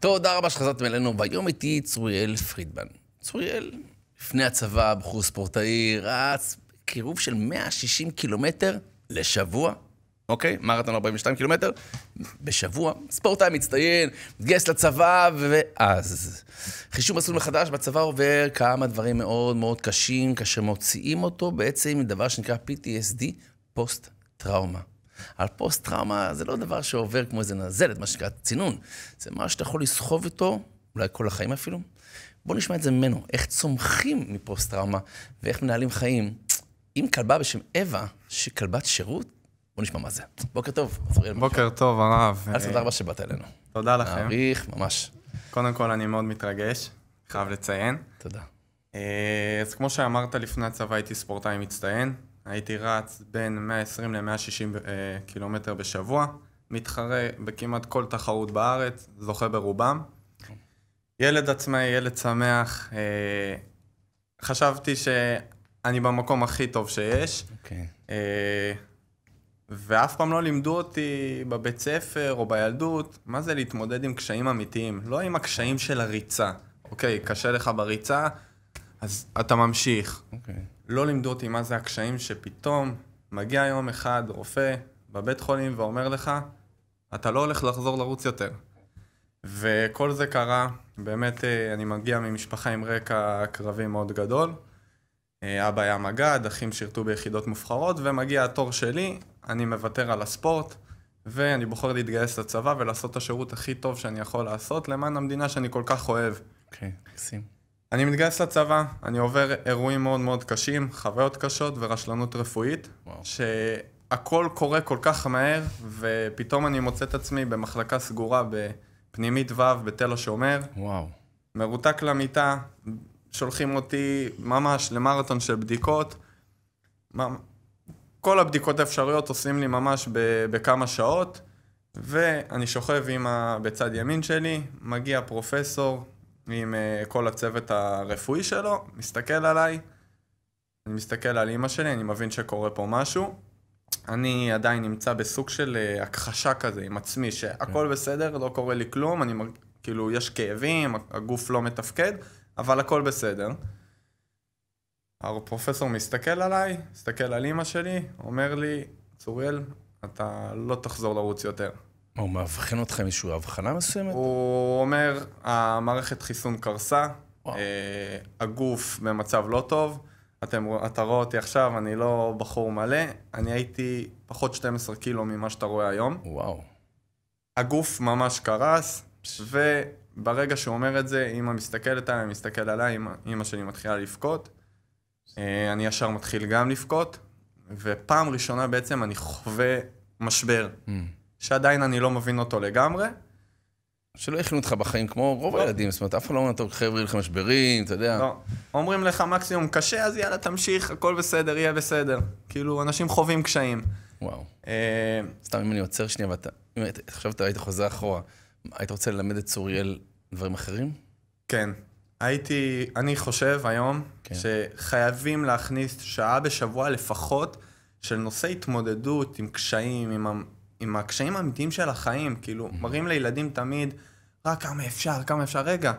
תודה רבה שחזרתם אלינו, והיום איתי צוריאל פרידמן. צוריאל, לפני הצבא, בחור ספורטאי, רץ קירוב של 160 קילומטר לשבוע, אוקיי? מרתון 42 קילומטר בשבוע. ספורטאי מצטיין, מתגייס לצבא, ואז... חישוב מסלול מחדש, בצבא עובר כמה דברים מאוד מאוד קשים, כאשר מוציאים אותו בעצם מדבר שנקרא PTSD, פוסט-טראומה. על פוסט-טראומה זה לא דבר שעובר כמו איזה נזלת, מה שנקרא צינון. זה מה שאתה יכול לסחוב איתו, אולי כל החיים אפילו. בואו נשמע את זה ממנו, איך צומחים מפוסט-טראומה ואיך מנהלים חיים. עם כלבה בשם אווה, שהיא כלבת שירות, בואו נשמע מה זה. בוקר טוב, אוריאל. בוקר טוב, הרב. אז תודה רבה שבאת אלינו. תודה לכם. מעריך, ממש. קודם כל, אני מאוד מתרגש, חייב לציין. תודה. אה, אז כמו שאמרת, לפני הצבא הייתי ספורטאי מצטיין. הייתי רץ בין 120 ל-160 אה, קילומטר בשבוע, מתחרה בכמעט כל תחרות בארץ, זוכה ברובם. ילד עצמאי, ילד שמח, אה, חשבתי שאני במקום הכי טוב שיש. Okay. אוקיי. אה, ואף פעם לא לימדו אותי בבית ספר או בילדות, מה זה להתמודד עם קשיים אמיתיים, לא עם הקשיים של הריצה. אוקיי, okay, קשה לך בריצה, אז אתה ממשיך. Okay. אוקיי. לא לימדו אותי מה זה הקשיים שפתאום מגיע יום אחד רופא בבית חולים ואומר לך, אתה לא הולך לחזור לרוץ יותר. וכל זה קרה, באמת אה, אני מגיע ממשפחה עם רקע קרבי מאוד גדול. אה, אבא היה מג"ד, אחים שירתו ביחידות מובחרות, ומגיע התור שלי, אני מוותר על הספורט, ואני בוחר להתגייס לצבא ולעשות את השירות הכי טוב שאני יכול לעשות למען המדינה שאני כל כך אוהב. אוקיי, okay, מקסים. אני מתגייס לצבא, אני עובר אירועים מאוד מאוד קשים, חוויות קשות ורשלנות רפואית, וואו. שהכל קורה כל כך מהר, ופתאום אני מוצא את עצמי במחלקה סגורה בפנימית ו' בתל השומר. וואו. מרותק למיטה, שולחים אותי ממש למרתון של בדיקות. כל הבדיקות האפשריות עושים לי ממש בכמה שעות, ואני שוכב עם ה... בצד ימין שלי, מגיע פרופסור, עם אה, כל הצוות הרפואי שלו, מסתכל עליי, אני מסתכל על אימא שלי, אני מבין שקורה פה משהו. אני עדיין נמצא בסוג של אה, הכחשה כזה עם עצמי, שהכל כן. בסדר, לא קורה לי כלום, אני מרג... כאילו, יש כאבים, הגוף לא מתפקד, אבל הכל בסדר. הפרופסור מסתכל עליי, מסתכל על אימא שלי, אומר לי, צוריאל, אתה לא תחזור לרוץ יותר. מה, הוא מאבחן אותך עם איזושהי הבחנה מסוימת? הוא אומר, המערכת חיסון קרסה, אה, הגוף במצב לא טוב, אתם, אתה רואה אותי עכשיו, אני לא בחור מלא, אני הייתי פחות 12 קילו ממה שאתה רואה היום. וואו. הגוף ממש קרס, וברגע שהוא אומר את זה, אמא מסתכלת עליי, מסתכל עליי, אמא שלי מתחילה לבכות. אה, אני ישר מתחיל גם לבכות, ופעם ראשונה בעצם אני חווה משבר. Mm. שעדיין אני לא מבין אותו לגמרי. שלא יכינו אותך בחיים כמו רוב לא. הילדים, זאת אומרת, אף אחד לא אומר, טוב, חבר'ה, יהיו לך משברים, אתה יודע. לא. אומרים לך מקסימום קשה, אז יאללה, תמשיך, הכל בסדר, יהיה בסדר. כאילו, אנשים חווים קשיים. וואו. אה... סתם, אם אני עוצר שנייה, ואתה... אם עכשיו אתה היית חוזר אחורה, היית רוצה ללמד את צוריאל דברים אחרים? כן. הייתי, אני חושב היום, כן. שחייבים להכניס שעה בשבוע לפחות של נושא התמודדות עם קשיים, עם עם הקשיים האמיתיים של החיים, כאילו, mm-hmm. מראים לילדים תמיד, רק כמה אפשר, כמה אפשר, רגע.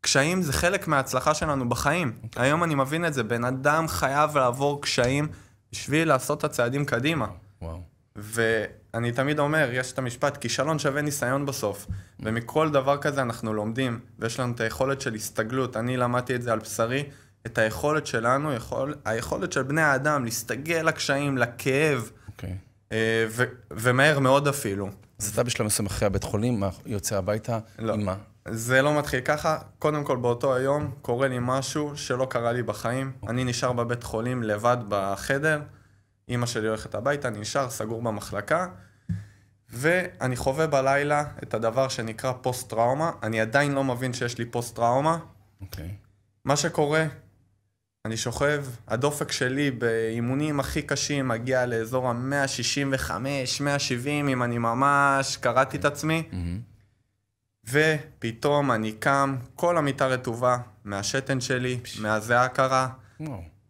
קשיים זה חלק מההצלחה שלנו בחיים. Okay. אוקיי. היום אני מבין את זה, בן אדם חייב לעבור קשיים בשביל לעשות את הצעדים קדימה. וואו. Wow. ואני תמיד אומר, יש את המשפט, כישלון שווה ניסיון בסוף. Mm-hmm. ומכל דבר כזה אנחנו לומדים, ויש לנו את היכולת של הסתגלות, אני למדתי את זה על בשרי, את היכולת שלנו, יכול, היכולת של בני האדם להסתגל לקשיים, לכאב. Okay. אוקיי. אה, ו- ומהר מאוד אפילו. אז אתה בשלב מסוים אחרי הבית חולים, יוצא הביתה, לא. עם מה? זה לא מתחיל ככה. קודם כל, באותו היום קורה לי משהו שלא קרה לי בחיים. אוקיי. אני נשאר בבית חולים לבד בחדר, אימא שלי הולכת הביתה, אני נשאר סגור במחלקה, ואני חווה בלילה את הדבר שנקרא פוסט-טראומה. אני עדיין לא מבין שיש לי פוסט-טראומה. אוקיי. Okay. מה שקורה אני שוכב, הדופק שלי באימונים הכי קשים מגיע לאזור ה-165, 170, אם אני ממש קראתי את עצמי. Mm-hmm. ופתאום אני קם, כל המיטה רטובה, מהשתן שלי, מהזיעה הקרה.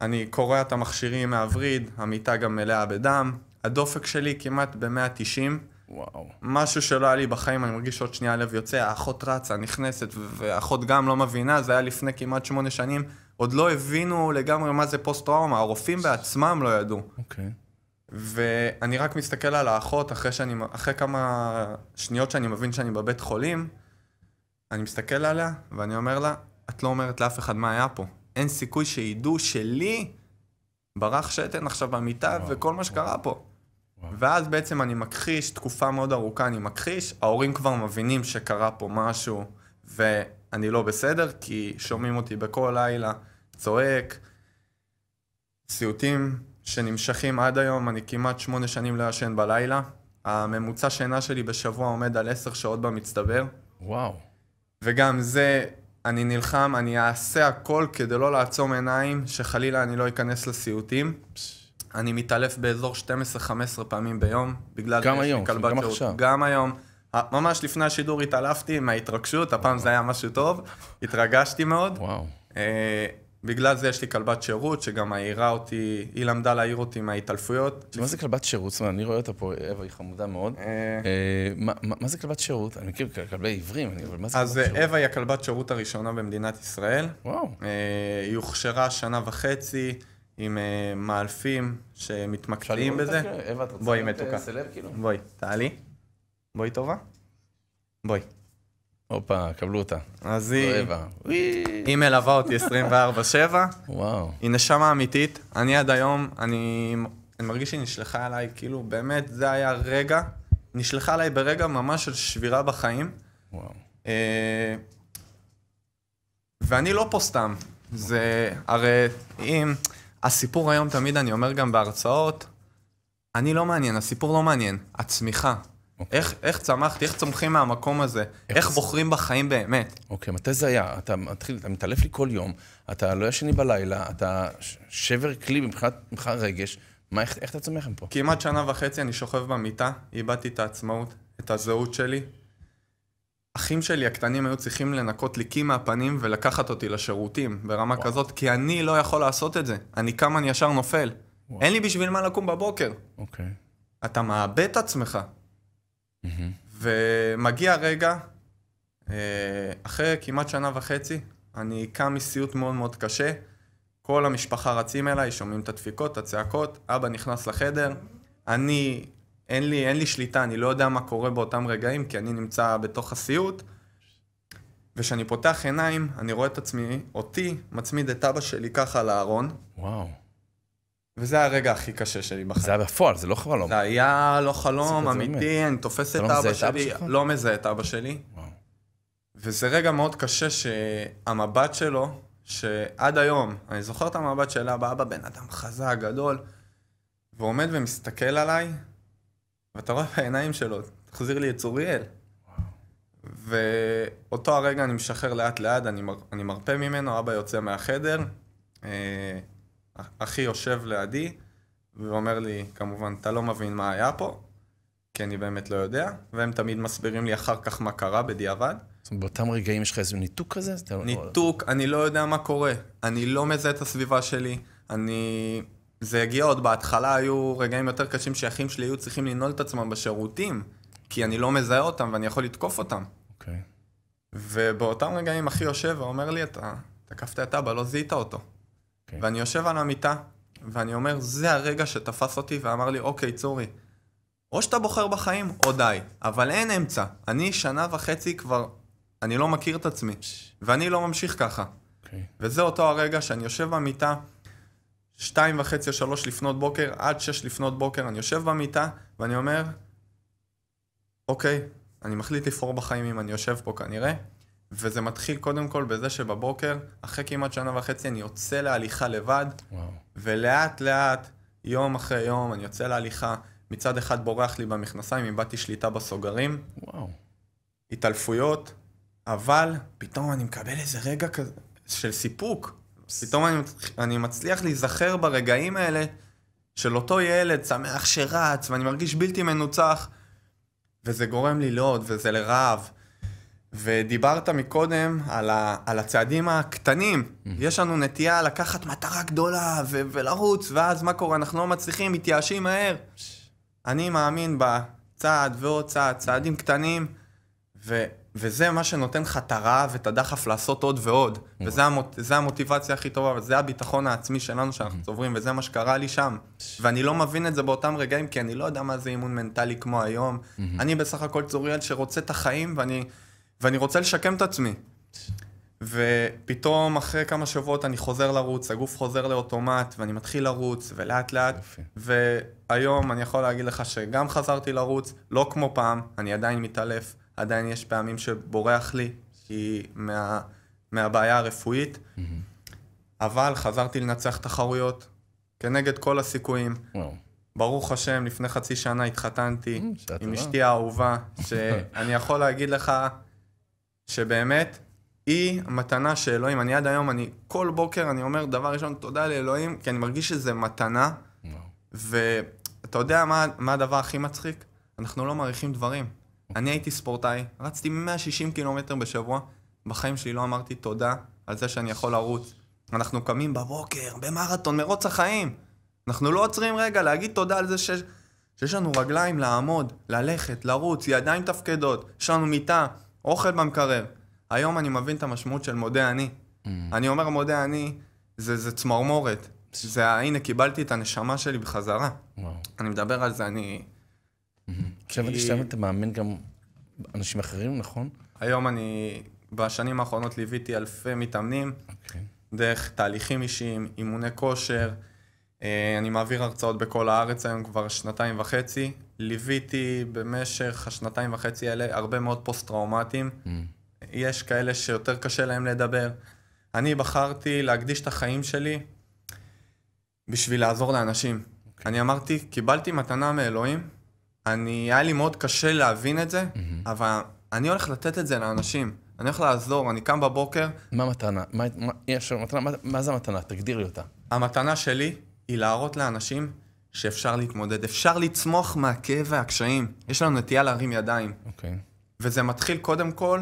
אני קורע את המכשירים מהווריד, המיטה גם מלאה בדם. הדופק שלי כמעט ב-190. וואו. משהו שלא היה לי בחיים, אני מרגיש עוד שנייה הלב יוצא, האחות רצה, נכנסת, והאחות גם לא מבינה, זה היה לפני כמעט שמונה שנים. עוד לא הבינו לגמרי מה זה פוסט-טראומה, הרופאים בעצמם לא ידעו. אוקיי. Okay. ואני רק מסתכל על האחות אחרי, שאני, אחרי כמה שניות שאני מבין שאני בבית חולים, אני מסתכל עליה ואני אומר לה, את לא אומרת לאף אחד מה היה פה. אין סיכוי שידעו שלי ברח שתן עכשיו במיטה wow, וכל מה שקרה wow. פה. וואו. ואז בעצם אני מכחיש, תקופה מאוד ארוכה אני מכחיש, ההורים כבר מבינים שקרה פה משהו ואני לא בסדר, כי שומעים אותי בכל לילה. צועק. סיוטים שנמשכים עד היום, אני כמעט שמונה שנים לא ישן בלילה. הממוצע שינה שלי בשבוע עומד על עשר שעות במצטבר. וואו. וגם זה, אני נלחם, אני אעשה הכל כדי לא לעצום עיניים, שחלילה אני לא אכנס לסיוטים. אני מתעלף באזור 12-15 פעמים ביום, בגלל גם היום, גם שירות. עכשיו. גם היום. ממש לפני השידור התעלפתי מההתרגשות, הפעם זה היה משהו טוב, התרגשתי מאוד. וואו. אה, בגלל זה יש לי כלבת שירות, שגם העירה אותי, היא למדה להעיר אותי מההתעלפויות. מה זה כלבת שירות? זאת אומרת, אני רואה אותה פה, אווה היא חמודה מאוד. אה. אה, מה זה כלבת שירות? אני מכיר כלבי עיוורים, אבל מה זה כלבת שירות? אז אווה היא הכלבת שירות הראשונה במדינת ישראל. וואו. אה, היא הוכשרה שנה וחצי עם מאלפים שמתמקדים בזה. אוקיי, אווה, את רוצה להיות סלב כאילו? בואי, תעלי. בואי טובה. בואי. הופה, קבלו אותה. אז לא היא, היא מלווה אותי 24-7. וואו. היא נשמה אמיתית. אני עד היום, אני, אני מרגיש שהיא נשלחה עליי, כאילו, באמת, זה היה רגע. נשלחה עליי ברגע ממש של שבירה בחיים. וואו. אה, ואני לא פה סתם. זה, הרי אם... הסיפור היום תמיד, אני אומר גם בהרצאות, אני לא מעניין, הסיפור לא מעניין. הצמיחה, אוקיי. איך, איך צמחתי, איך צומחים מהמקום הזה, איך, איך בוחרים בחיים באמת. אוקיי, מתי זה היה? אתה מתחיל, אתה מתעלף לי כל יום, אתה לא ישני בלילה, אתה שבר כלי מבחינת רגש, מה, איך, איך אתה צומח מפה? כמעט שנה וחצי אני שוכב במיטה, איבדתי את העצמאות, את הזהות שלי. אחים שלי הקטנים היו צריכים לנקות ליקים מהפנים ולקחת אותי לשירותים ברמה וואו. כזאת, כי אני לא יכול לעשות את זה. אני קם, אני ישר נופל. וואו. אין לי בשביל מה לקום בבוקר. אוקיי. אתה מאבד את עצמך. ומגיע רגע, אה, אחרי כמעט שנה וחצי, אני קם מסיוט מאוד מאוד קשה, כל המשפחה רצים אליי, שומעים את הדפיקות, את הצעקות, אבא נכנס לחדר, אני, אין לי, אין לי שליטה, אני לא יודע מה קורה באותם רגעים, כי אני נמצא בתוך הסיוט, וכשאני פותח עיניים, אני רואה את עצמי, אותי, מצמיד את אבא שלי ככה לארון. וואו. וזה הרגע הכי קשה שלי בחיים. זה היה בפועל, זה לא חלום. זה היה לא חלום, אמיתי, אני תופס לא את אבא שלי, לא מזהה את אבא שלי. וואו. וזה רגע מאוד קשה שהמבט שלו, שעד היום, אני זוכר את המבט של אבא, אבא בן אדם חזק, גדול, ועומד ומסתכל עליי, ואתה רואה בעיניים שלו, תחזיר לי את צוריאל. ואותו הרגע אני משחרר לאט לאט, אני, מר, אני מרפה ממנו, אבא יוצא מהחדר, אה, אחי יושב לידי, ואומר לי, כמובן, אתה לא מבין מה היה פה, כי אני באמת לא יודע, והם תמיד מסבירים לי אחר כך מה קרה בדיעבד. זאת אומרת, באותם רגעים יש לך איזה ניתוק כזה? לא- ניתוק, אני לא יודע מה קורה. אני לא מזהה את הסביבה שלי, אני... זה הגיע עוד בהתחלה, היו רגעים יותר קשים שאחים שלי היו צריכים לנעול את עצמם בשירותים, כי אני לא מזהה אותם ואני יכול לתקוף אותם. אוקיי. Okay. ובאותם רגעים אחי יושב ואומר לי, אתה תקפת את אבא, לא זיהית אותו. Okay. אוקיי. ואני יושב על המיטה, ואני אומר, זה הרגע שתפס אותי ואמר לי, אוקיי, צורי, או שאתה בוחר בחיים או די, אבל אין אמצע. אני שנה וחצי כבר, אני לא מכיר את עצמי, ואני לא ממשיך ככה. Okay. אוקיי. וזה אותו הרגע שאני יושב במיטה, שתיים וחצי או שלוש לפנות בוקר, עד שש לפנות בוקר, אני יושב במיטה, ואני אומר, אוקיי, אני מחליט לבחור בחיים אם אני יושב פה כנראה, וזה מתחיל קודם כל בזה שבבוקר, אחרי כמעט שנה וחצי, אני יוצא להליכה לבד, וואו. ולאט לאט, יום אחרי יום, אני יוצא להליכה, מצד אחד בורח לי במכנסיים, איבדתי שליטה בסוגרים. וואו. התעלפויות, אבל פתאום אני מקבל איזה רגע כזה של סיפוק. פתאום אני, אני מצליח להיזכר ברגעים האלה של אותו ילד שמח שרץ, ואני מרגיש בלתי מנוצח, וזה גורם לי לעוד, וזה לרעב, ודיברת מקודם על, ה, על הצעדים הקטנים. יש לנו נטייה לקחת מטרה גדולה ו, ולרוץ, ואז מה קורה? אנחנו לא מצליחים, מתייאשים מהר. אני מאמין בצעד ועוד צעד, צעדים קטנים, ו, וזה מה שנותן לך את הרעב ואת הדחף לעשות עוד ועוד. וזה המוט, המוטיבציה הכי טובה, וזה הביטחון העצמי שלנו שאנחנו צוברים, וזה מה שקרה לי שם. ואני לא מבין את זה באותם רגעים, כי אני לא יודע מה זה אימון מנטלי כמו היום. אני בסך הכל צוריאל שרוצה את החיים, ואני... ואני רוצה לשקם את עצמי. ופתאום אחרי כמה שבועות אני חוזר לרוץ, הגוף חוזר לאוטומט, ואני מתחיל לרוץ, ולאט לאט, יופי. והיום אני יכול להגיד לך שגם חזרתי לרוץ, לא כמו פעם, אני עדיין מתעלף, עדיין יש פעמים שבורח לי, כי מה, מהבעיה הרפואית, mm-hmm. אבל חזרתי לנצח תחרויות, כנגד כל הסיכויים. וואו. ברוך השם, לפני חצי שנה התחתנתי mm, עם אשתי האהובה, שאני יכול להגיד לך... שבאמת היא מתנה של אלוהים. אני עד היום, אני כל בוקר, אני אומר דבר ראשון, תודה לאלוהים, כי אני מרגיש שזה מתנה. וואו. ואתה יודע מה, מה הדבר הכי מצחיק? אנחנו לא מעריכים דברים. אני הייתי ספורטאי, רצתי 160 קילומטר בשבוע, בחיים שלי לא אמרתי תודה על זה שאני יכול לרוץ. אנחנו קמים בבוקר, במרתון, מרוץ החיים. אנחנו לא עוצרים רגע להגיד תודה על זה ש... שיש לנו רגליים לעמוד, ללכת, לרוץ, ידיים תפקדות, יש לנו מיטה, אוכל במקרר. היום אני מבין את המשמעות של מודה אני. Mm. אני אומר מודה אני, זה, זה צמרמורת. זה, הנה, קיבלתי את הנשמה שלי בחזרה. וואו. אני מדבר על זה, אני... Mm-hmm. עכשיו אני שם אתה מאמן גם אנשים אחרים, נכון? היום אני, בשנים האחרונות ליוויתי אלפי מתאמנים, okay. אוקיי. דרך תהליכים אישיים, אימוני כושר. אה, אני מעביר הרצאות בכל הארץ היום כבר שנתיים וחצי. ליוויתי במשך השנתיים וחצי האלה הרבה מאוד פוסט-טראומטיים. Mm. יש כאלה שיותר קשה להם לדבר. אני בחרתי להקדיש את החיים שלי בשביל לעזור לאנשים. Okay. אוקיי. אני אמרתי, קיבלתי מתנה מאלוהים, אני, היה לי מאוד קשה להבין את זה, mm-hmm. אבל אני הולך לתת את זה לאנשים. אני הולך לעזור, אני קם בבוקר. מה המתנה? מה, מה, מה, מה זה המתנה? תגדירי אותה. המתנה שלי היא להראות לאנשים שאפשר להתמודד, אפשר לצמוח מהכאב והקשיים. יש לנו נטייה להרים ידיים. אוקיי. Okay. וזה מתחיל קודם כל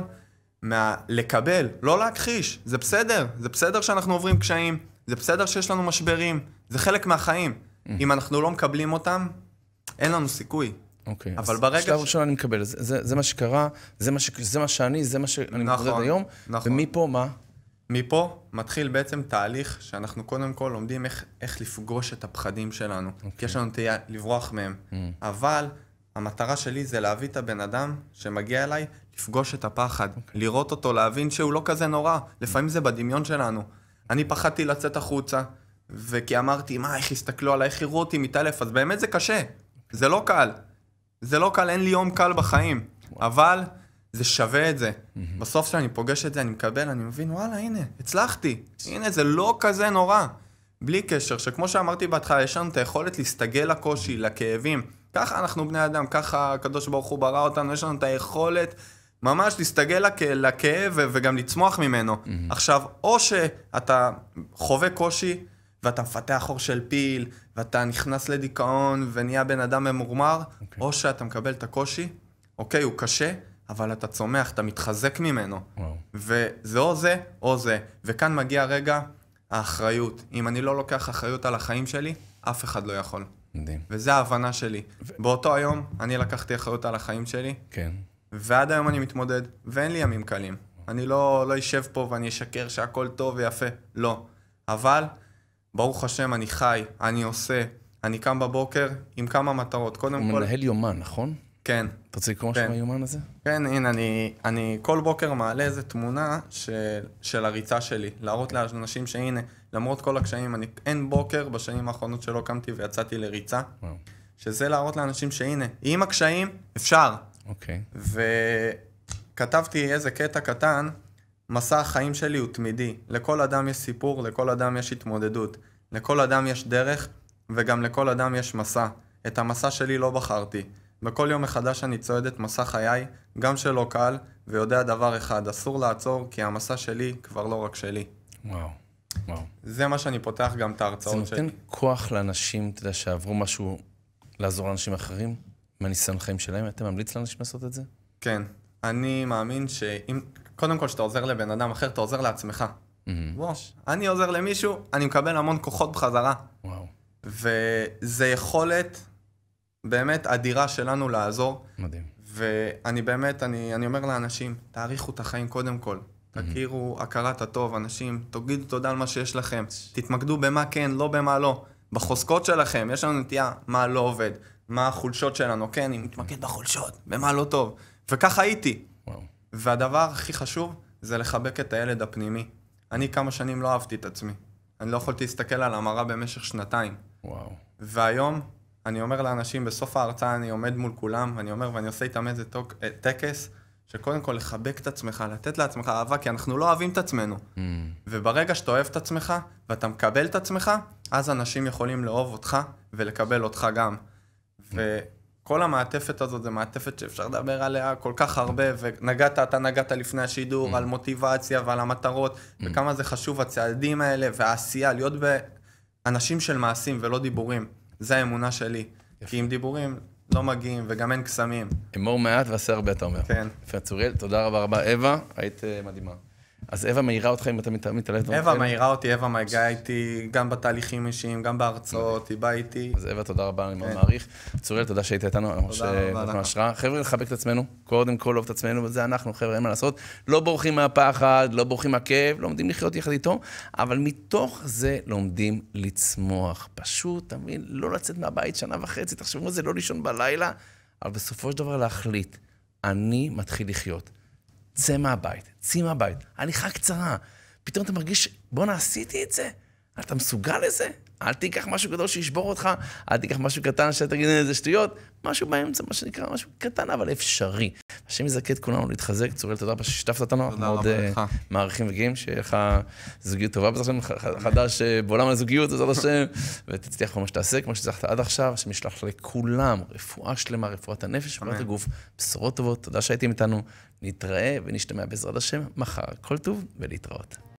מהלקבל, לא להכחיש. זה בסדר, זה בסדר שאנחנו עוברים קשיים, זה בסדר שיש לנו משברים, זה חלק מהחיים. Mm. אם אנחנו לא מקבלים אותם, אין לנו סיכוי. אוקיי. Okay. אבל ברגע... בשלב ראשון ש... אני מקבל, זה, זה, זה מה שקרה, זה מה, ש, זה מה שאני, זה מה שאני נכון, מתמודד היום. נכון. ומפה מה? מפה מתחיל בעצם תהליך שאנחנו קודם כל לומדים איך, איך לפגוש את הפחדים שלנו. Okay. אוקיי. כי יש לנו תהיה לברוח מהם. Mm. אבל המטרה שלי זה להביא את הבן אדם שמגיע אליי, לפגוש את הפחד, okay. אוקיי. לראות אותו, להבין שהוא לא כזה נורא. Mm. לפעמים זה בדמיון שלנו. אני פחדתי לצאת החוצה, וכי אמרתי, מה, איך יסתכלו עליי, איך יראו אותי מתעלף, אז באמת זה קשה. זה לא קל. זה לא קל, אין לי יום קל בחיים. Wow. אבל זה שווה את זה. Mm-hmm. בסוף כשאני פוגש את זה, אני מקבל, אני מבין, וואלה, הנה, הצלחתי. הנה, זה לא כזה נורא. בלי קשר, שכמו שאמרתי בהתחלה, יש לנו את היכולת להסתגל לקושי, לכאבים. ככה אנחנו בני אדם, ככה הקדוש ברוך הוא ברא אותנו, יש לנו את היכולת ממש להסתגל לכאב וגם לצמוח ממנו. Mm-hmm. עכשיו, או שאתה חווה קושי, ואתה מפתח חור של פיל, ואתה נכנס לדיכאון ונהיה בן אדם ממורמר, okay. אוקיי. או שאתה מקבל את הקושי, אוקיי, okay, הוא קשה, אבל אתה צומח, אתה מתחזק ממנו. וואו. וזה או זה או זה. וכאן מגיע רגע האחריות. אם אני לא לוקח אחריות על החיים שלי, אף אחד לא יכול. מדהים. וזו ההבנה שלי. ו... באותו היום אני לקחתי אחריות על החיים שלי. כן. ועד היום אני מתמודד, ואין לי ימים קלים. אני לא, לא אשב פה ואני אשקר שהכל טוב ויפה. לא. אבל, ברוך השם, אני חי, אני עושה, אני קם בבוקר עם כמה מטרות. קודם הוא כל... הוא מנהל יומן, נכון? כן. אתה רוצה לקרוא כן. משהו מהיומן הזה? כן, הנה, אני, אני כל בוקר מעלה איזה תמונה של, של הריצה שלי, להראות לאנשים שהנה, למרות כל הקשיים, אני, אין בוקר בשנים האחרונות שלא קמתי ויצאתי לריצה, וואו. שזה להראות לאנשים שהנה, עם הקשיים, אפשר. אוקיי. וכתבתי איזה קטע קטן, מסע החיים שלי הוא תמידי. לכל אדם יש סיפור, לכל אדם יש התמודדות. לכל אדם יש דרך, וגם לכל אדם יש מסע. את המסע שלי לא בחרתי. בכל יום מחדש אני צועד את מסע חיי, גם שלא קל, ויודע דבר אחד, אסור לעצור, כי המסע שלי כבר לא רק שלי. וואו, וואו. זה מה שאני פותח גם את ההרצאות שלי. זה נותן שלי. כוח לאנשים, אתה יודע, שעברו משהו, לעזור לאנשים אחרים, מהניסיון חיים שלהם, אתה ממליץ לאנשים לעשות את זה? כן. אני מאמין שאם, קודם כל, כשאתה עוזר לבן אדם אחר, אתה עוזר לעצמך. Mm-hmm. וואו, אני עוזר למישהו, אני מקבל המון כוחות בחזרה. וואו. וזה יכולת באמת אדירה שלנו לעזור. מדהים. ואני באמת, אני, אני אומר לאנשים, תעריכו את החיים קודם כל. Mm-hmm. תכירו הכרת הטוב, אנשים, תגידו תודה על מה שיש לכם. תתמקדו במה כן, לא במה לא. בחוזקות שלכם, יש לנו נטייה מה לא עובד, מה החולשות שלנו. כן, אני מתמקד בחולשות, במה לא טוב. וככה הייתי. וואו. והדבר הכי חשוב זה לחבק את הילד הפנימי. אני כמה שנים לא אהבתי את עצמי. אני לא יכולתי להסתכל על המראה במשך שנתיים. וואו. והיום אני אומר לאנשים, בסוף ההרצאה אני עומד מול כולם, ואני אומר, ואני עושה איתם איזה טוק, אה, טקס, שקודם כל לחבק את עצמך, לתת לעצמך אהבה, כי אנחנו לא אוהבים את עצמנו. Mm. וברגע שאתה אוהב את עצמך, ואתה מקבל את עצמך, אז אנשים יכולים לאהוב אותך ולקבל אותך גם. Mm. וכל המעטפת הזאת זו מעטפת שאפשר לדבר עליה כל כך הרבה, ונגעת, אתה נגעת לפני השידור, mm. על מוטיבציה ועל המטרות, mm. וכמה זה חשוב, הצעדים האלה והעשייה, להיות באנשים של מעשים ולא דיבורים. זה האמונה שלי. יפה. כי עם דיבורים לא מגיעים, וגם אין קסמים. אמור מעט ועשה הרבה, אתה אומר. כן. יפה, צוריאל, תודה רבה רבה. אווה, היית אה, מדהימה. אז אווה מאירה אותך אם אתה מתעלם. אווה מאירה אותי, אווה מגיעה איתי, גם בתהליכים אישיים, גם בהרצאות, היא באה איתי. אז אווה, תודה רבה, אני מאוד כן. מעריך. צוריאל, תודה שהיית איתנו, ממש השראה. חבר'ה, לחבק את עצמנו, קודם כל אוהב את עצמנו, וזה אנחנו, חבר'ה, אין מה לעשות. לא בורחים מהפחד, לא בורחים מהכאב, לומדים לחיות יחד איתו, אבל מתוך זה לומדים לצמוח. פשוט, תמיד, לא לצאת מהבית שנה וחצי, תחשבו על זה, לא לישון בלילה, אבל בסופו של דבר להחליט, אני מתחיל לחיות. צא מהבית, צאי מהבית, הליכה קצרה. פתאום אתה מרגיש, בואנה, עשיתי את זה? אתה מסוגל לזה? אל תיקח משהו גדול שישבור אותך, אל תיקח משהו קטן שאתה תגיד איזה שטויות, משהו באמצע, מה שנקרא, משהו קטן אבל אפשרי. השם יזכה את כולנו להתחזק. צוריאל, תודה רבה ששיתפת אותנו, אנחנו מאוד אה, מעריכים וגאים, שיהיה לך זוגיות טובה בעזרת השם, חדש אה, בעולם הזוגיות בעזרת השם, ותצליח כל מה שתעשה, כמו שהצלחת עד עכשיו, השם ישלח לכולם רפואה שלמה, רפואת הנפש, רפואת הגוף, בשורות טובות, תודה שהייתם איתנו, נתראה ונשתמע בעזרת השם מחר. כל טוב ולהתראות.